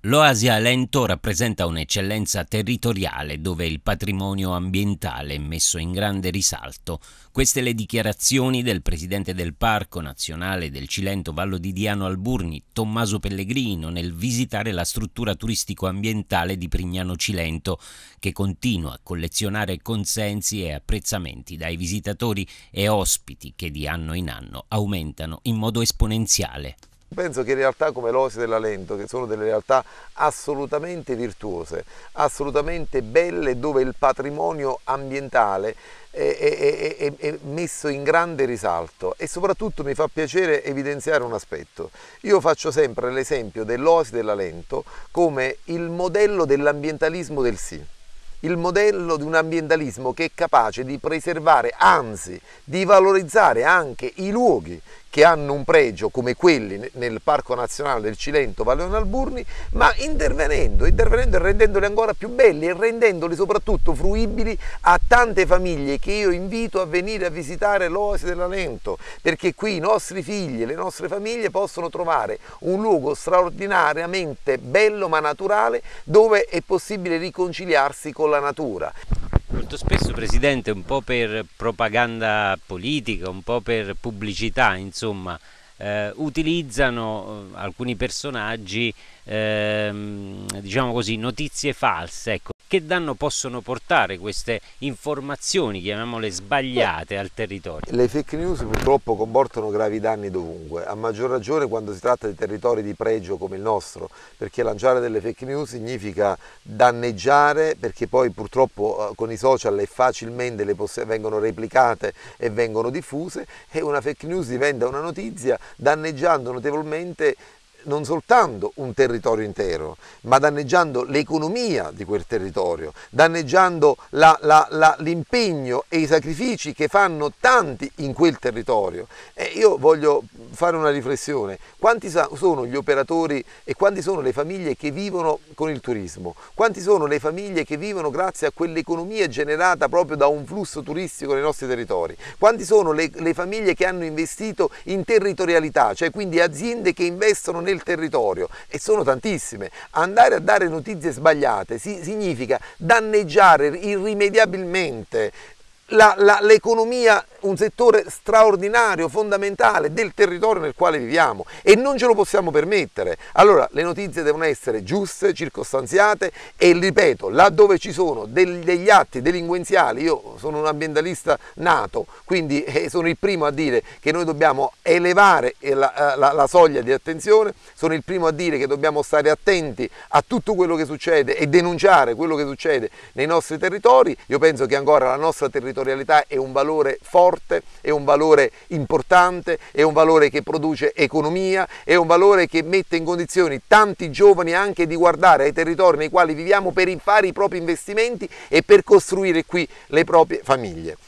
L'Oasi Alento rappresenta un'eccellenza territoriale dove il patrimonio ambientale è messo in grande risalto. Queste le dichiarazioni del presidente del Parco Nazionale del Cilento Vallo di Diano Alburni, Tommaso Pellegrino, nel visitare la struttura turistico-ambientale di Prignano Cilento, che continua a collezionare consensi e apprezzamenti dai visitatori e ospiti che di anno in anno aumentano in modo esponenziale. Penso che realtà come l'Osi Lento, che sono delle realtà assolutamente virtuose, assolutamente belle, dove il patrimonio ambientale è, è, è, è, messo in grande risalto e soprattutto mi fa piacere evidenziare un aspetto. Io faccio sempre l'esempio dell'Osi Lento come il modello dell'ambientalismo del sì il modello di un ambientalismo che è capace di preservare, anzi di valorizzare anche i luoghi che hanno un pregio come quelli nel Parco Nazionale del Cilento Valleone Alburni, ma intervenendo, intervenendo e rendendoli ancora più belli e rendendoli soprattutto fruibili a tante famiglie che io invito a venire a visitare l'Oasi dell'Alento, perché qui i nostri figli e le nostre famiglie possono trovare un luogo straordinariamente bello ma naturale dove è possibile riconciliarsi con la natura. Molto spesso Presidente un po' per propaganda politica, un po' per pubblicità insomma eh, utilizzano eh, alcuni personaggi eh, diciamo così notizie false ecco che danno possono portare queste informazioni, chiamiamole sbagliate, al territorio? Le fake news purtroppo comportano gravi danni dovunque, a maggior ragione quando si tratta di territori di pregio come il nostro, perché lanciare delle fake news significa danneggiare, perché poi purtroppo eh, con i social facilmente le vengono replicate e vengono diffuse, e una fake news diventa una notizia danneggiando notevolmente non soltanto un territorio intero, ma danneggiando l'economia di quel territorio, danneggiando la, la, la, l'impegno e i sacrifici che fanno tanti in quel territorio. E io voglio fare una riflessione, quanti sono gli operatori e quanti sono le famiglie che vivono con il turismo? Quanti sono le famiglie che vivono grazie a quell'economia generata proprio da un flusso turistico nei nostri territori? Quanti sono le, le famiglie che hanno investito in territorialità, cioè quindi aziende che investono nel il territorio e sono tantissime. Andare a dare notizie sbagliate si, significa danneggiare irrimediabilmente l'economia un settore straordinario, fondamentale del territorio nel quale viviamo e non ce lo possiamo permettere. Allora le notizie devono essere giuste, circostanziate e ripeto, laddove ci sono degli atti delinquenziali, io sono un ambientalista nato, quindi eh, sono il primo a dire che noi dobbiamo elevare eh, la, eh, la, la soglia di attenzione, sono il primo a dire che dobbiamo stare attenti a tutto quello che succede e denunciare quello che succede nei nostri territori. Io penso che ancora la nostra territorialità è un valore forte forte, è un valore importante, è un valore che produce economia, è un valore che mette in condizioni tanti giovani anche di guardare ai territori nei quali viviamo per fare i propri investimenti e per costruire qui le proprie famiglie.